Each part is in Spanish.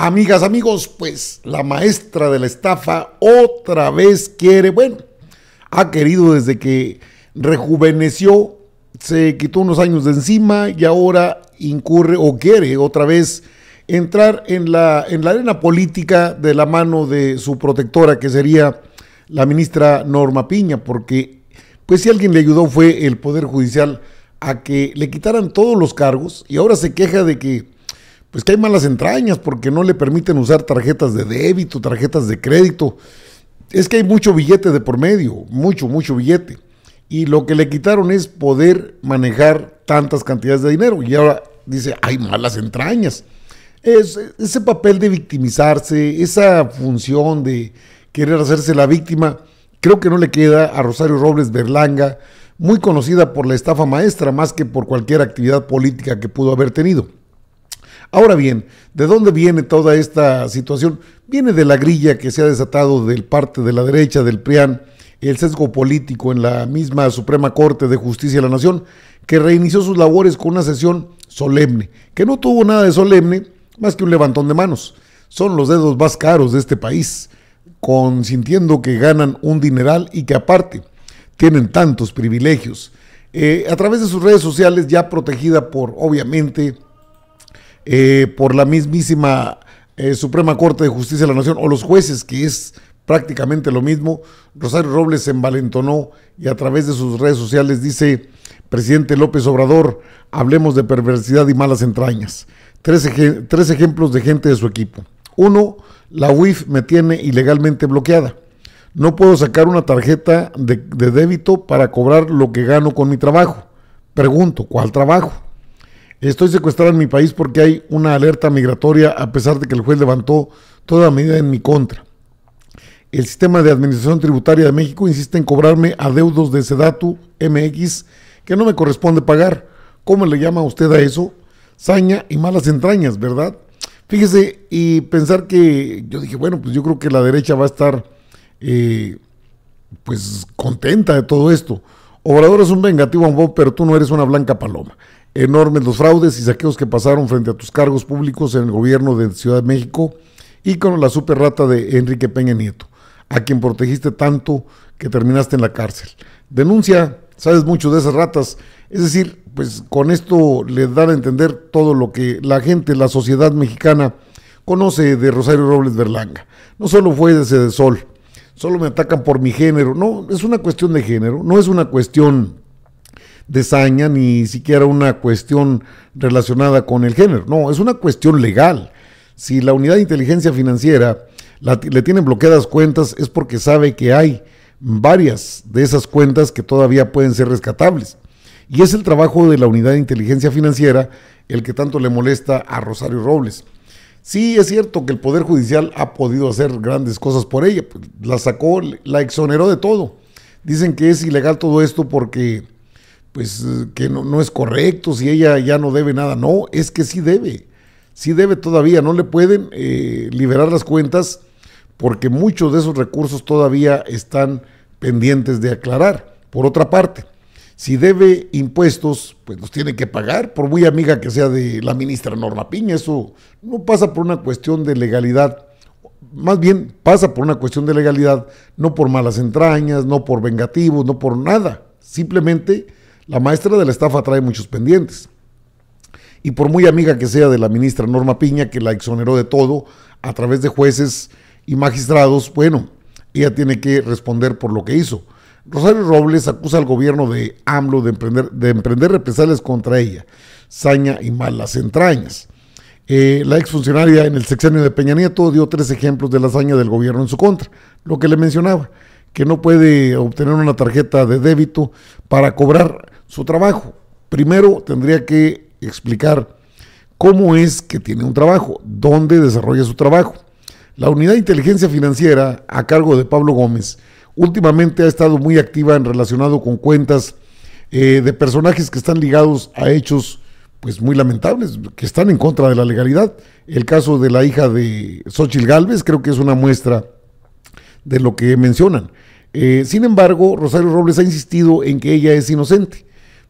Amigas, amigos, pues la maestra de la estafa otra vez quiere, bueno, ha querido desde que rejuveneció, se quitó unos años de encima y ahora incurre o quiere otra vez entrar en la, en la arena política de la mano de su protectora, que sería la ministra Norma Piña, porque pues si alguien le ayudó fue el Poder Judicial a que le quitaran todos los cargos y ahora se queja de que pues que hay malas entrañas porque no le permiten usar tarjetas de débito, tarjetas de crédito. Es que hay mucho billete de por medio, mucho, mucho billete. Y lo que le quitaron es poder manejar tantas cantidades de dinero. Y ahora dice, hay malas entrañas. Es, ese papel de victimizarse, esa función de querer hacerse la víctima, creo que no le queda a Rosario Robles Berlanga, muy conocida por la estafa maestra más que por cualquier actividad política que pudo haber tenido. Ahora bien, ¿de dónde viene toda esta situación? Viene de la grilla que se ha desatado del parte de la derecha del PRIAN, el sesgo político en la misma Suprema Corte de Justicia de la Nación, que reinició sus labores con una sesión solemne, que no tuvo nada de solemne más que un levantón de manos. Son los dedos más caros de este país, consintiendo que ganan un dineral y que aparte tienen tantos privilegios. Eh, a través de sus redes sociales, ya protegida por, obviamente, eh, por la mismísima eh, Suprema Corte de Justicia de la Nación o los jueces, que es prácticamente lo mismo. Rosario Robles se envalentonó y a través de sus redes sociales dice, presidente López Obrador, hablemos de perversidad y malas entrañas. Tres, ejemplos de gente de su equipo. Uno, la UIF me tiene ilegalmente bloqueada. No puedo sacar una tarjeta de débito para cobrar lo que gano con mi trabajo. Pregunto, ¿cuál trabajo? Estoy secuestrado en mi país porque hay una alerta migratoria a pesar de que el juez levantó toda medida en mi contra. El sistema de administración tributaria de México insiste en cobrarme adeudos de Sedatu MX que no me corresponde pagar. ¿Cómo le llama usted a eso? Saña y malas entrañas, ¿verdad? Fíjese, y pensar que yo dije, bueno, pues yo creo que la derecha va a estar eh, pues contenta de todo esto. Obrador es un vengativo pero tú no eres una blanca paloma enormes los fraudes y saqueos que pasaron frente a tus cargos públicos en el gobierno de Ciudad de México y con la rata de Enrique Peña Nieto, a quien protegiste tanto que terminaste en la cárcel. Denuncia, sabes mucho de esas ratas. Es decir, pues con esto le dan a entender todo lo que la gente, la sociedad mexicana conoce de Rosario Robles Berlanga. No solo fue de Sol, solo me atacan por mi género. No, es una cuestión de género, no es una cuestión ni siquiera una cuestión relacionada con el género. No, es una cuestión legal. Si la unidad de inteligencia financiera le tiene bloqueadas cuentas es porque sabe que hay varias de esas cuentas que todavía pueden ser rescatables. Y es el trabajo de la unidad de inteligencia financiera el que tanto le molesta a Rosario Robles. Sí, es cierto que el Poder Judicial ha podido hacer grandes cosas por ella. Pues, la sacó, la exoneró de todo. Dicen que es ilegal todo esto porque pues que no, es correcto, si ella ya no debe nada. No, es que sí debe, sí debe todavía, no le pueden eh, liberar las cuentas porque muchos de esos recursos todavía están pendientes de aclarar. Por otra parte, si debe impuestos, pues los tiene que pagar, por muy amiga que sea de la ministra Norma Piña, eso no pasa por una cuestión de legalidad, más bien pasa por una cuestión de legalidad, no por malas entrañas, no por vengativos, no por nada, simplemente la maestra de la estafa trae muchos pendientes. Y por muy amiga que sea de la ministra Norma Piña, que la exoneró de todo a través de jueces y magistrados, bueno, ella tiene que responder por lo que hizo. Rosario Robles acusa al gobierno de AMLO de emprender, de emprender represalias contra ella, saña y malas entrañas. Eh, la exfuncionaria en el sexenio de Peña Nieto dio tres ejemplos de la hazaña del gobierno en su contra, lo que le mencionaba, que no puede obtener una tarjeta de débito para cobrar su trabajo. Primero tendría que explicar cómo es que tiene un trabajo, dónde desarrolla su trabajo. La unidad de inteligencia financiera a cargo de Pablo Gómez últimamente ha estado muy activa en relacionado con cuentas eh, de personajes que están ligados a hechos pues muy lamentables, que están en contra de la legalidad. El caso de la hija de Xochitl Galvez creo que es una muestra de lo que mencionan. Eh, sin embargo, Rosario Robles ha insistido en que ella es inocente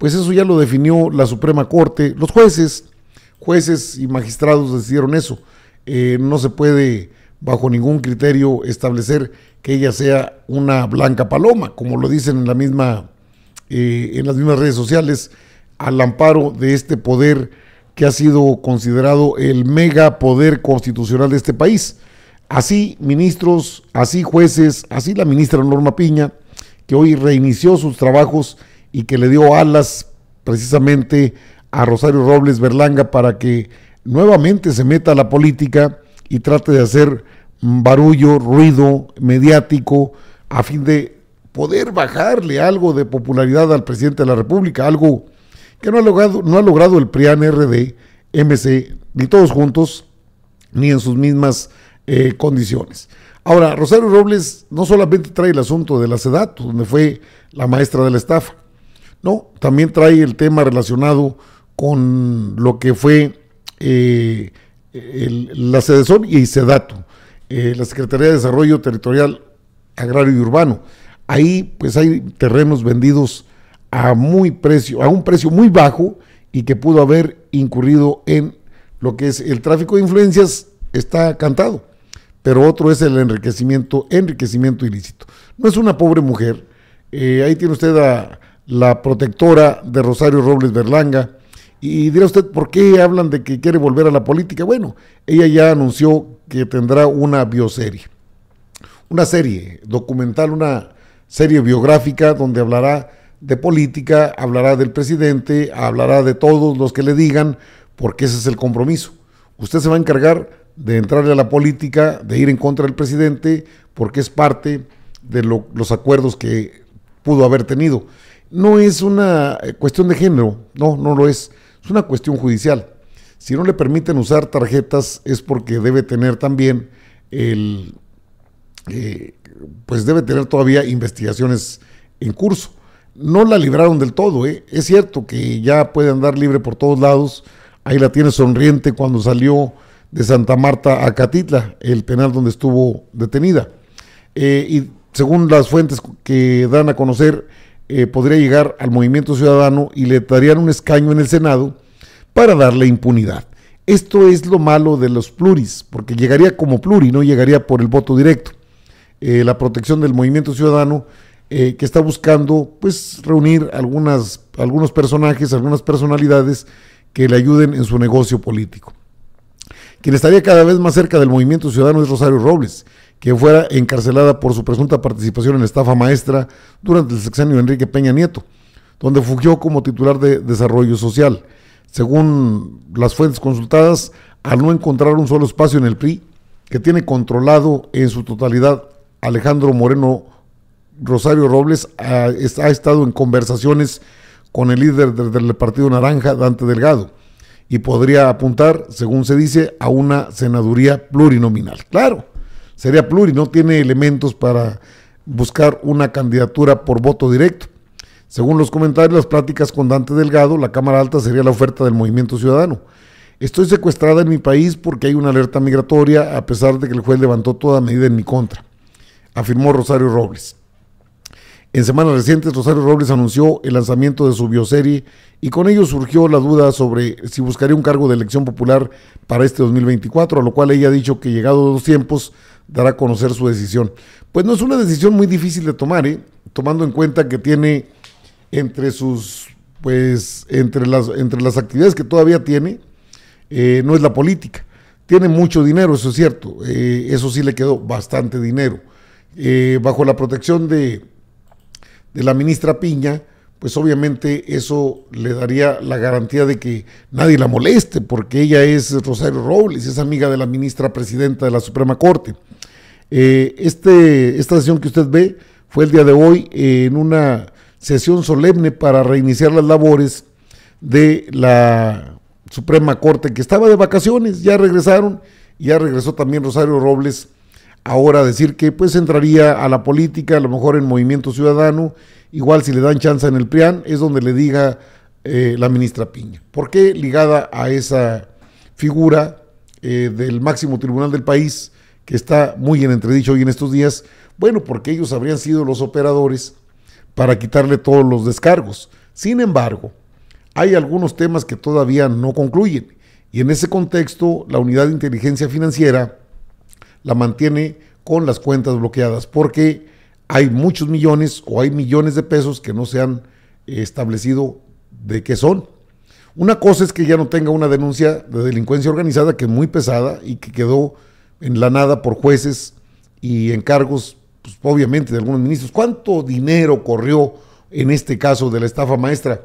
pues eso ya lo definió la Suprema Corte. Los jueces, jueces y magistrados decidieron eso. Eh, no se puede bajo ningún criterio establecer que ella sea una blanca paloma, como lo dicen en, la misma, eh, en las mismas redes sociales, al amparo de este poder que ha sido considerado el mega poder constitucional de este país. Así ministros, así jueces, así la ministra Norma Piña, que hoy reinició sus trabajos y que le dio alas precisamente a Rosario Robles Berlanga para que nuevamente se meta a la política y trate de hacer barullo, ruido mediático a fin de poder bajarle algo de popularidad al presidente de la República, algo que no ha logrado, no ha logrado el PRIAN RD, MC, ni todos juntos, ni en sus mismas eh, condiciones. Ahora, Rosario Robles no solamente trae el asunto de la SEDAT, donde fue la maestra de la estafa, no, también trae el tema relacionado con lo que fue eh, la y SEDATO, eh, la Secretaría de Desarrollo Territorial Agrario y Urbano. Ahí pues hay terrenos vendidos a muy precio, a un precio muy bajo y que pudo haber incurrido en lo que es el tráfico de influencias está cantado, pero otro es el enriquecimiento, enriquecimiento ilícito. No es una pobre mujer, eh, ahí tiene usted a, la protectora de Rosario Robles Berlanga. Y dirá usted, ¿por qué hablan de que quiere volver a la política? Bueno, ella ya anunció que tendrá una bioserie, una serie documental, una serie biográfica donde hablará de política, hablará del presidente, hablará de todos los que le digan, porque ese es el compromiso. Usted se va a encargar de entrarle a la política, de ir en contra del presidente, porque es parte de los acuerdos que pudo haber tenido no es una eh, cuestión de género, no, no lo es, es una cuestión judicial. Si no le permiten usar tarjetas es porque debe tener también el, eh, pues debe tener todavía investigaciones en curso. No la libraron del todo, ¿eh? es cierto que ya puede andar libre por todos lados, ahí la tiene sonriente cuando salió de Santa Marta a Catitla, el penal donde estuvo detenida. y según las fuentes que dan a conocer, eh, podría llegar al movimiento ciudadano y le darían un escaño en el Senado para darle impunidad. Esto es lo malo de los pluris, porque llegaría como pluri, no llegaría por el voto directo. Eh, la protección del movimiento ciudadano eh, que está buscando pues reunir algunos personajes, algunas personalidades que le ayuden en su negocio político. Quien estaría cada vez más cerca del movimiento ciudadano es Rosario Robles, que fuera encarcelada por su presunta participación en estafa maestra durante el sexenio de Enrique Peña Nieto, donde fugió como titular de Desarrollo Social. Según las fuentes consultadas, al no encontrar un solo espacio en el PRI, que tiene controlado en su totalidad Alejandro Moreno Rosario Robles, ha, estado en conversaciones con el líder del Partido Naranja, Dante Delgado, y podría apuntar, según se dice, a una senaduría plurinominal. Claro, sería pluri, no tiene elementos para buscar una candidatura por voto directo. Según los comentarios, las pláticas con Dante Delgado, la Cámara Alta sería la oferta del movimiento ciudadano. Estoy secuestrada en mi país porque hay una alerta migratoria, a pesar de que el juez levantó toda medida en mi contra, afirmó Rosario Robles. En semanas recientes, Rosario Robles anunció el lanzamiento de su bioserie y con ello surgió la duda sobre si buscaría un cargo de elección popular para este 2024, a lo cual ella ha dicho que llegado los tiempos dar a conocer su decisión. Pues no es una decisión muy difícil de tomar, ¿eh? tomando en cuenta que tiene entre sus, pues, entre las, entre las actividades que todavía tiene, eh, no es la política. Tiene mucho dinero, eso es cierto. Eh, eso sí le quedó bastante dinero. bajo la protección de, de la ministra Piña, pues obviamente eso le daría la garantía de que nadie la moleste, porque ella es Rosario Robles, es amiga de la ministra presidenta de la Suprema Corte. Eh, este, esta sesión que usted ve fue el día de hoy eh, en una sesión solemne para reiniciar las labores de la Suprema Corte, que estaba de vacaciones, ya regresaron, ya regresó también Rosario Robles ahora decir que pues entraría a la política, a lo mejor en Movimiento Ciudadano, igual si le dan chance en el PRIAN, es donde le diga eh, la ministra Piña. ¿Por qué ligada a esa figura del máximo tribunal del país que está muy en entredicho hoy en estos días, bueno, porque ellos habrían sido los operadores para quitarle todos los descargos. Sin embargo, hay algunos temas que todavía no concluyen y en ese contexto la unidad de inteligencia financiera la mantiene con las cuentas bloqueadas porque hay muchos millones o hay millones de pesos que no se han eh, establecido de qué son. Una cosa es que ya no tenga una denuncia de delincuencia organizada que es muy pesada y que quedó en la nada por jueces y encargos, pues, obviamente, de algunos ministros. ¿Cuánto dinero corrió en este caso de la estafa maestra?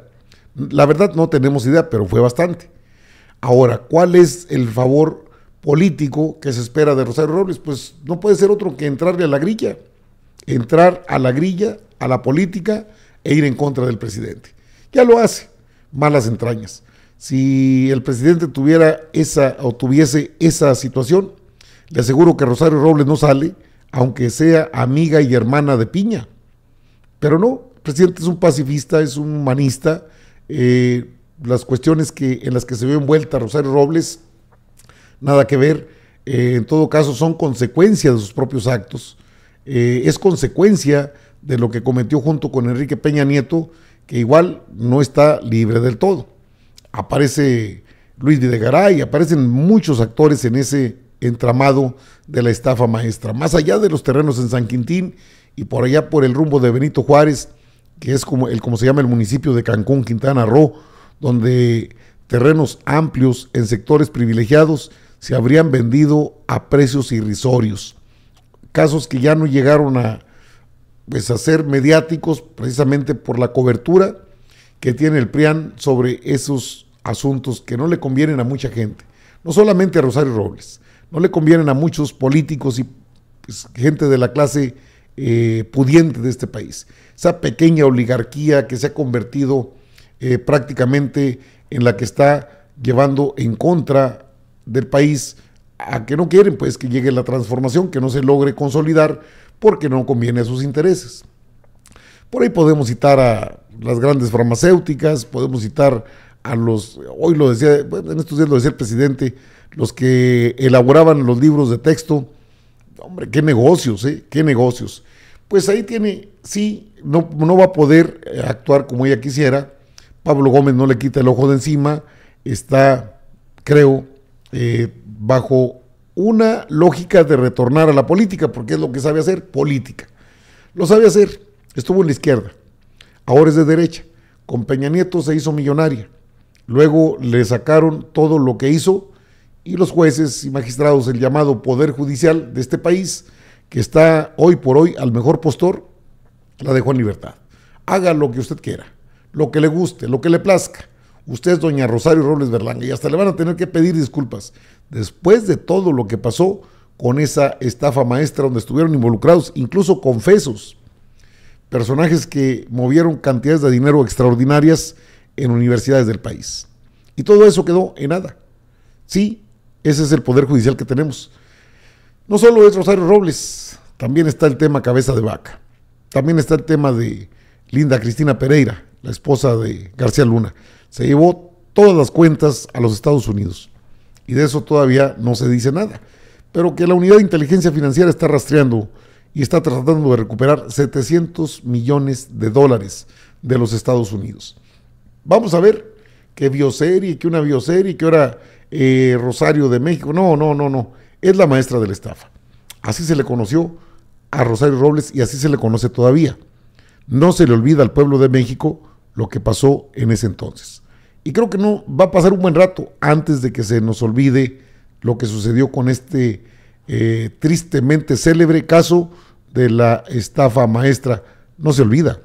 La verdad no tenemos idea, pero fue bastante. Ahora, ¿cuál es el favor político que se espera de Rosario Robles? Pues no puede ser otro que entrarle a la grilla, entrar a la grilla, a la política e ir en contra del presidente. Ya lo hace, malas entrañas. Si el presidente tuviera esa o tuviese esa situación, le aseguro que Rosario Robles no sale, aunque sea amiga y hermana de Piña. Pero no, el presidente es un pacifista, es un humanista. Eh, las cuestiones que, en las que se vio envuelta Rosario Robles, nada que ver. Eh, en todo caso, son consecuencia de sus propios actos. Eh, es consecuencia de lo que cometió junto con Enrique Peña Nieto, que igual no está libre del todo. Aparece Luis Videgaray, aparecen muchos actores en ese entramado de la estafa maestra. Más allá de los terrenos en San Quintín y por allá por el rumbo de Benito Juárez, que es como, el, como se llama el municipio de Cancún, Quintana Roo, donde terrenos amplios en sectores privilegiados se habrían vendido a precios irrisorios. Casos que ya no llegaron a, pues, a ser mediáticos precisamente por la cobertura que tiene el PRIAN sobre esos asuntos que no le convienen a mucha gente, no solamente a Rosario Robles no le convienen a muchos políticos y pues, gente de la clase eh, pudiente de este país. Esa pequeña oligarquía que se ha convertido eh, prácticamente en la que está llevando en contra del país a que no quieren pues que llegue la transformación, que no se logre consolidar porque no conviene a sus intereses. Por ahí podemos citar a las grandes farmacéuticas, podemos citar a los, hoy lo decía, en estos días lo decía el presidente, los que elaboraban los libros de texto, hombre, qué negocios, ¿eh? Qué negocios. Pues ahí tiene, sí, no, no va a poder eh, actuar como ella quisiera, Pablo Gómez no le quita el ojo de encima, está, creo, eh, bajo una lógica de retornar a la política, porque es lo que sabe hacer, política. Lo sabe hacer, estuvo en la izquierda, ahora es de derecha. Con Peña Nieto se hizo millonaria, Luego le sacaron todo lo que hizo y los jueces y magistrados, el llamado Poder Judicial de este país, que está hoy por hoy al mejor postor, la dejó en libertad. Haga lo que usted quiera, lo que le guste, lo que le plazca. Usted es doña Rosario Robles Berlanga y hasta le van a tener que pedir disculpas después de todo lo que pasó con esa estafa maestra donde estuvieron involucrados, incluso confesos, personajes que movieron cantidades de dinero extraordinarias en universidades del país. Y todo eso quedó en nada. Sí, ese es el poder judicial que tenemos. No solo es Rosario Robles, también está el tema cabeza de vaca. También está el tema de Linda Cristina Pereira, la esposa de García Luna. Se llevó todas las cuentas a los Estados Unidos. Y de eso todavía no se dice nada. Pero que la unidad de inteligencia financiera está rastreando y está tratando de recuperar 700 millones de dólares de los Estados Unidos. Vamos a ver qué bioserie, qué una bioserie, que era eh, Rosario de México. No, no, no, no. Es la maestra de la estafa. Así se le conoció a Rosario Robles y así se le conoce todavía. No se le olvida al pueblo de México lo que pasó en ese entonces. Y creo que no va a pasar un buen rato antes de que se nos olvide lo que sucedió con este eh, tristemente célebre caso de la estafa maestra. No se olvida.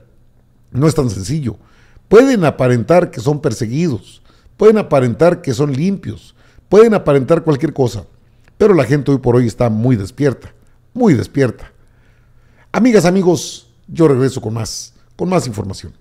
No es tan sencillo. Pueden aparentar que son perseguidos, pueden aparentar que son limpios, pueden aparentar cualquier cosa, pero la gente hoy por hoy está muy despierta, muy despierta. Amigas, amigos, yo regreso con más, con más información.